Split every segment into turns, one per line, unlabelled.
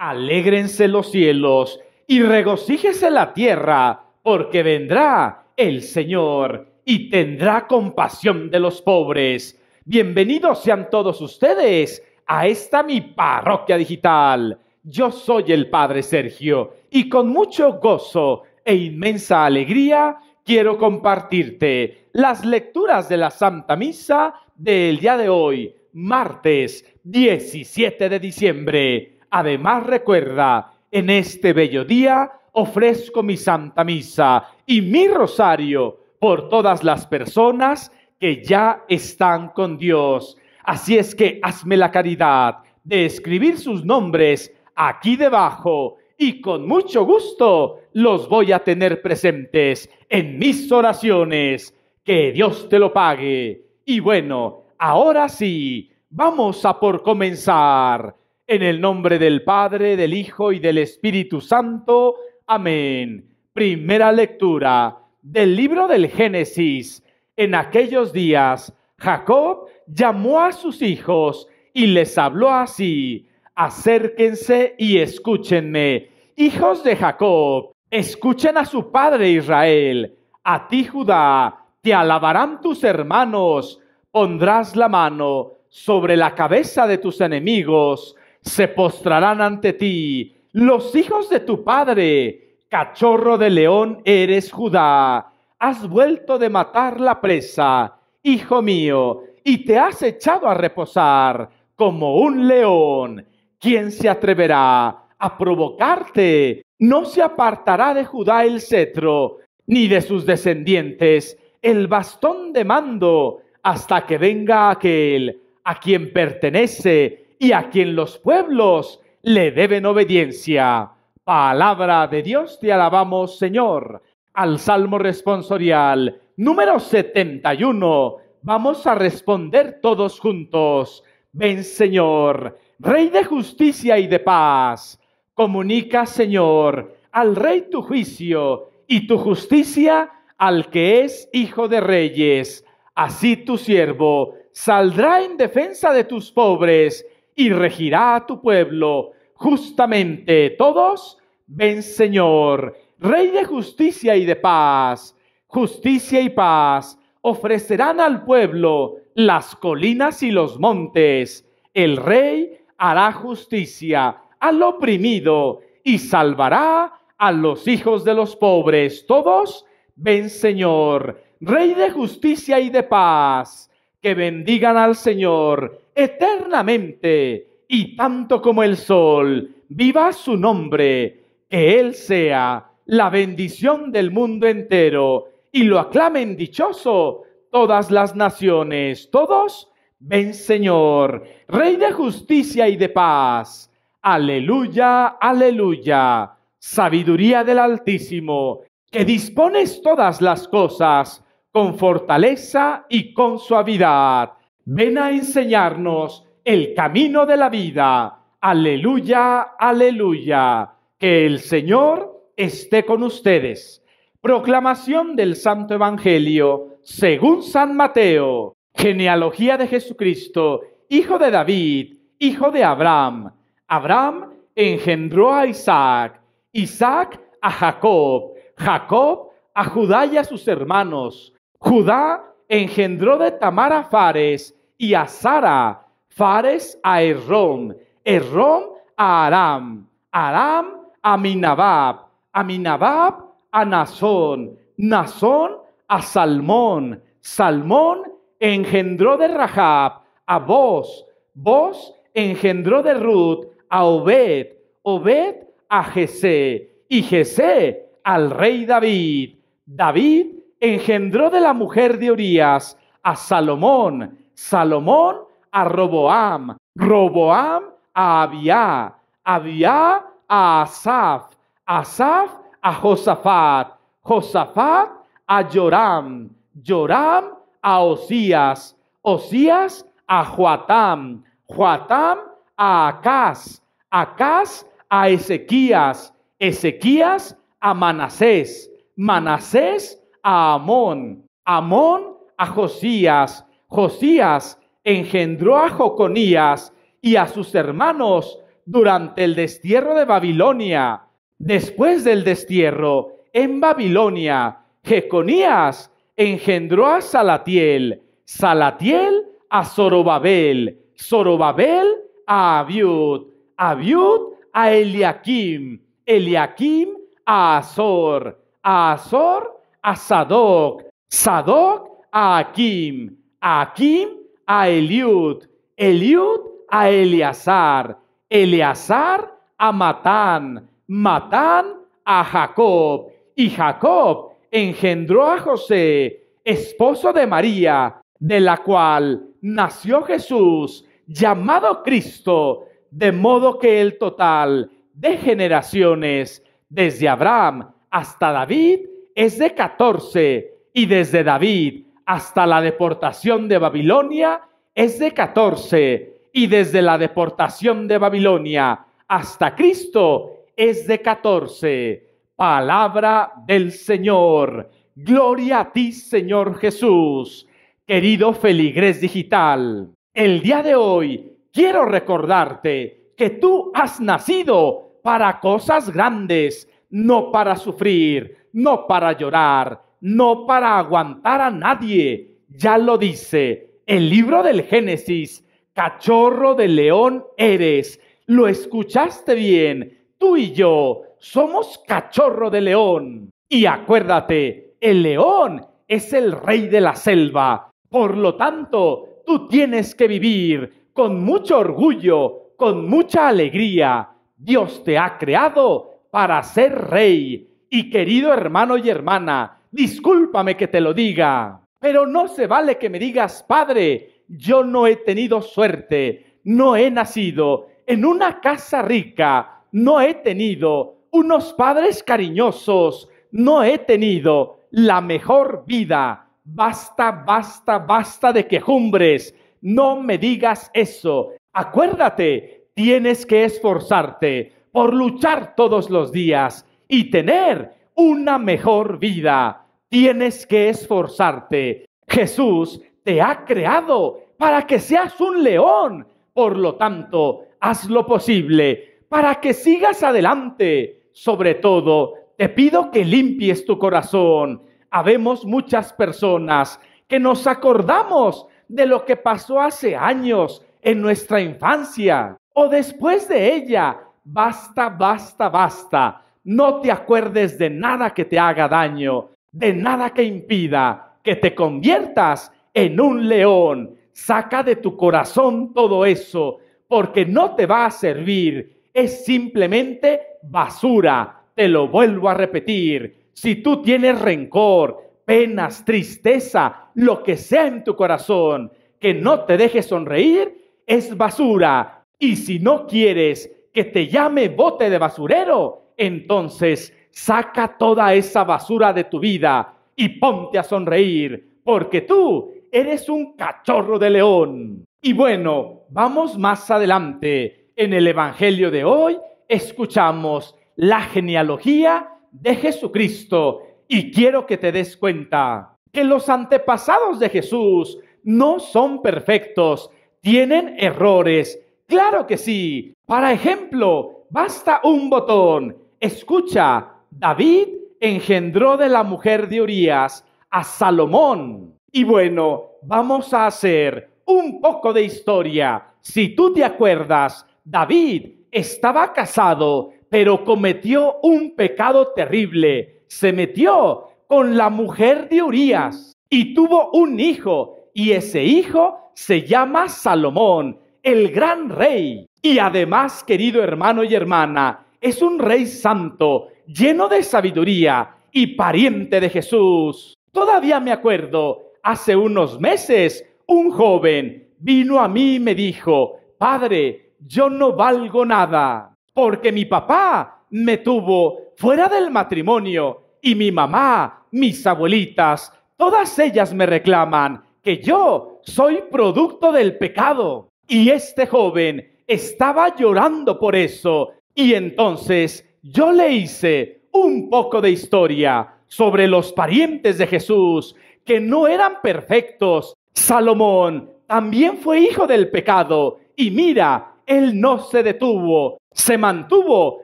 Alégrense los cielos y regocíjese la tierra, porque vendrá el Señor y tendrá compasión de los pobres. Bienvenidos sean todos ustedes a esta mi parroquia digital. Yo soy el Padre Sergio y con mucho gozo e inmensa alegría quiero compartirte las lecturas de la Santa Misa del día de hoy, martes 17 de diciembre. Además recuerda, en este bello día ofrezco mi santa misa y mi rosario por todas las personas que ya están con Dios. Así es que hazme la caridad de escribir sus nombres aquí debajo y con mucho gusto los voy a tener presentes en mis oraciones. Que Dios te lo pague. Y bueno, ahora sí, vamos a por comenzar. En el nombre del Padre, del Hijo y del Espíritu Santo. Amén. Primera lectura del libro del Génesis. En aquellos días, Jacob llamó a sus hijos y les habló así. Acérquense y escúchenme. Hijos de Jacob, escuchen a su padre Israel. A ti, Judá, te alabarán tus hermanos. Pondrás la mano sobre la cabeza de tus enemigos se postrarán ante ti, los hijos de tu padre, cachorro de león eres Judá, has vuelto de matar la presa, hijo mío, y te has echado a reposar como un león. ¿Quién se atreverá a provocarte? No se apartará de Judá el cetro, ni de sus descendientes el bastón de mando, hasta que venga aquel a quien pertenece y a quien los pueblos le deben obediencia. Palabra de Dios, te alabamos, Señor. Al Salmo responsorial número 71, vamos a responder todos juntos. Ven, Señor, Rey de justicia y de paz. Comunica, Señor, al Rey tu juicio y tu justicia al que es Hijo de Reyes. Así tu siervo saldrá en defensa de tus pobres y regirá a tu pueblo justamente. Todos, ven Señor, Rey de justicia y de paz, justicia y paz, ofrecerán al pueblo las colinas y los montes. El Rey hará justicia al oprimido y salvará a los hijos de los pobres. Todos, ven Señor, Rey de justicia y de paz que bendigan al Señor eternamente y tanto como el sol, viva su nombre, que Él sea la bendición del mundo entero y lo aclamen dichoso todas las naciones. Todos, ven Señor, Rey de justicia y de paz. Aleluya, aleluya. Sabiduría del Altísimo, que dispones todas las cosas con fortaleza y con suavidad. Ven a enseñarnos el camino de la vida. Aleluya, aleluya. Que el Señor esté con ustedes. Proclamación del Santo Evangelio, según San Mateo, genealogía de Jesucristo, hijo de David, hijo de Abraham. Abraham engendró a Isaac, Isaac a Jacob, Jacob a Judá y a sus hermanos, Judá engendró de Tamar a Fares y a Sara, Fares a Errón, Errón a Aram, Aram a Minabab, a Minabab a Nazón, Nazón a Salmón, Salmón engendró de Rahab a Vos, Vos engendró de Ruth a Obed, Obed a Jesé y Jesé al rey David. David engendró de la mujer de Orías a Salomón, Salomón a Roboam, Roboam a Abiá, Abiá a Asaf, Asaf a Josafat, Josafat a Joram, Joram a Osías, Osías a Joatam, Joatam a Acaz, Acaz a Ezequías, Ezequías a Manasés, Manasés a Amón, Amón a Josías, Josías engendró a Joconías y a sus hermanos durante el destierro de Babilonia. Después del destierro en Babilonia, Jeconías engendró a Salatiel, Salatiel a Zorobabel, Zorobabel a Abiud, Abiud a Eliakim, Eliakim a Azor, a Azor a Sadoc, Sadoc a Akim, Akim a Eliud, Eliud a Eleazar, Eleazar a Matán, Matán a Jacob, y Jacob engendró a José, esposo de María, de la cual nació Jesús, llamado Cristo, de modo que el total de generaciones, desde Abraham hasta David, es de 14 y desde David hasta la deportación de Babilonia es de 14 y desde la deportación de Babilonia hasta Cristo es de 14. Palabra del Señor. Gloria a ti, Señor Jesús. Querido Feligrés Digital, el día de hoy quiero recordarte que tú has nacido para cosas grandes, no para sufrir, no para llorar, no para aguantar a nadie. Ya lo dice el libro del Génesis, cachorro de león eres. Lo escuchaste bien, tú y yo somos cachorro de león. Y acuérdate, el león es el rey de la selva. Por lo tanto, tú tienes que vivir con mucho orgullo, con mucha alegría. Dios te ha creado para ser rey, y querido hermano y hermana, discúlpame que te lo diga, pero no se vale que me digas, Padre, yo no he tenido suerte, no he nacido en una casa rica, no he tenido unos padres cariñosos, no he tenido la mejor vida. Basta, basta, basta de quejumbres. No me digas eso. Acuérdate, tienes que esforzarte por luchar todos los días y tener una mejor vida. Tienes que esforzarte. Jesús te ha creado para que seas un león. Por lo tanto, haz lo posible para que sigas adelante. Sobre todo, te pido que limpies tu corazón. Habemos muchas personas que nos acordamos de lo que pasó hace años en nuestra infancia o después de ella. Basta, basta, basta. No te acuerdes de nada que te haga daño, de nada que impida que te conviertas en un león. Saca de tu corazón todo eso, porque no te va a servir. Es simplemente basura. Te lo vuelvo a repetir. Si tú tienes rencor, penas, tristeza, lo que sea en tu corazón, que no te deje sonreír, es basura. Y si no quieres que te llame bote de basurero, entonces saca toda esa basura de tu vida y ponte a sonreír, porque tú eres un cachorro de león. Y bueno, vamos más adelante. En el Evangelio de hoy escuchamos la genealogía de Jesucristo y quiero que te des cuenta que los antepasados de Jesús no son perfectos, tienen errores. Claro que sí. Para ejemplo, basta un botón Escucha, David engendró de la mujer de Urias a Salomón. Y bueno, vamos a hacer un poco de historia. Si tú te acuerdas, David estaba casado, pero cometió un pecado terrible. Se metió con la mujer de Urías y tuvo un hijo, y ese hijo se llama Salomón, el gran rey. Y además, querido hermano y hermana, es un rey santo, lleno de sabiduría y pariente de Jesús. Todavía me acuerdo, hace unos meses, un joven vino a mí y me dijo, Padre, yo no valgo nada, porque mi papá me tuvo fuera del matrimonio y mi mamá, mis abuelitas, todas ellas me reclaman que yo soy producto del pecado. Y este joven estaba llorando por eso y entonces yo le hice un poco de historia sobre los parientes de Jesús que no eran perfectos. Salomón también fue hijo del pecado y mira, él no se detuvo, se mantuvo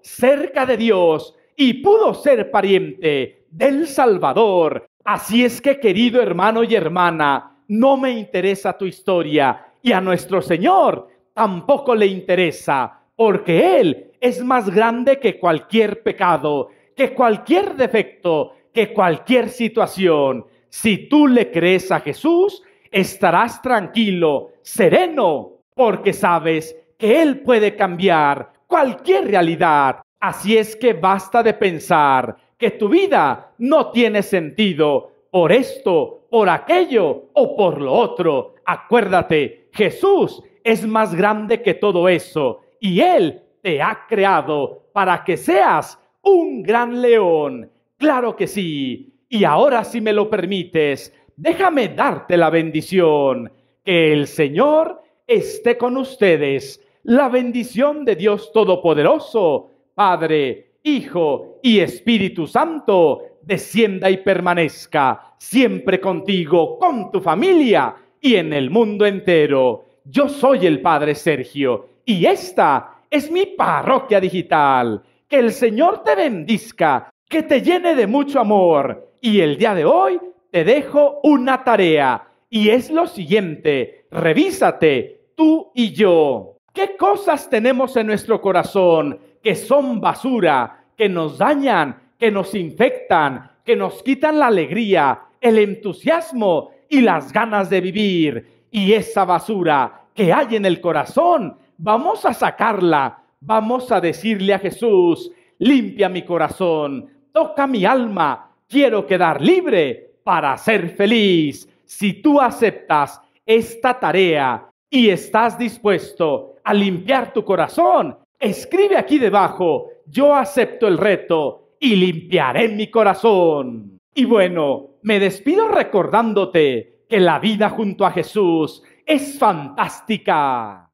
cerca de Dios y pudo ser pariente del Salvador. Así es que, querido hermano y hermana, no me interesa tu historia y a nuestro Señor tampoco le interesa porque Él es más grande que cualquier pecado, que cualquier defecto, que cualquier situación. Si tú le crees a Jesús, estarás tranquilo, sereno, porque sabes que Él puede cambiar cualquier realidad. Así es que basta de pensar que tu vida no tiene sentido por esto, por aquello o por lo otro. Acuérdate, Jesús es más grande que todo eso y Él te ha creado para que seas un gran león. Claro que sí. Y ahora si me lo permites, déjame darte la bendición. Que el Señor esté con ustedes. La bendición de Dios Todopoderoso, Padre, Hijo y Espíritu Santo, descienda y permanezca siempre contigo, con tu familia y en el mundo entero. Yo soy el Padre Sergio y esta es mi parroquia digital. Que el Señor te bendizca, que te llene de mucho amor. Y el día de hoy te dejo una tarea. Y es lo siguiente, revísate tú y yo. ¿Qué cosas tenemos en nuestro corazón que son basura, que nos dañan, que nos infectan, que nos quitan la alegría, el entusiasmo y las ganas de vivir? Y esa basura que hay en el corazón vamos a sacarla, vamos a decirle a Jesús, limpia mi corazón, toca mi alma, quiero quedar libre para ser feliz. Si tú aceptas esta tarea y estás dispuesto a limpiar tu corazón, escribe aquí debajo, yo acepto el reto y limpiaré mi corazón. Y bueno, me despido recordándote que la vida junto a Jesús es fantástica.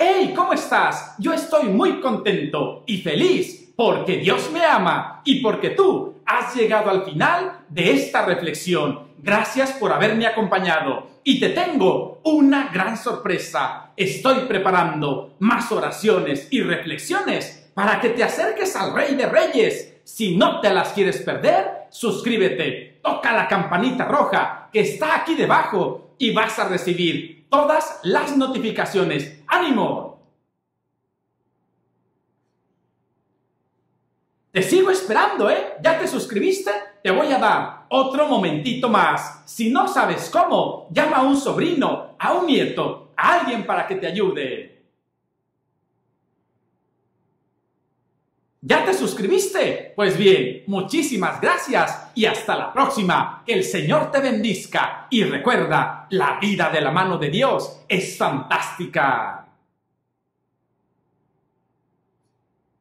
¡Hey! ¿Cómo estás? Yo estoy muy contento y feliz porque Dios me ama y porque tú has llegado al final de esta reflexión. Gracias por haberme acompañado y te tengo una gran sorpresa. Estoy preparando más oraciones y reflexiones para que te acerques al Rey de Reyes. Si no te las quieres perder, suscríbete, toca la campanita roja que está aquí debajo y vas a recibir todas las notificaciones ¡Ánimo! Te sigo esperando, ¿eh? ¿Ya te suscribiste? Te voy a dar otro momentito más. Si no sabes cómo, llama a un sobrino, a un nieto, a alguien para que te ayude. ¿Ya te suscribiste? Pues bien, muchísimas gracias y hasta la próxima. Que el Señor te bendiga y recuerda, la vida de la mano de Dios es fantástica.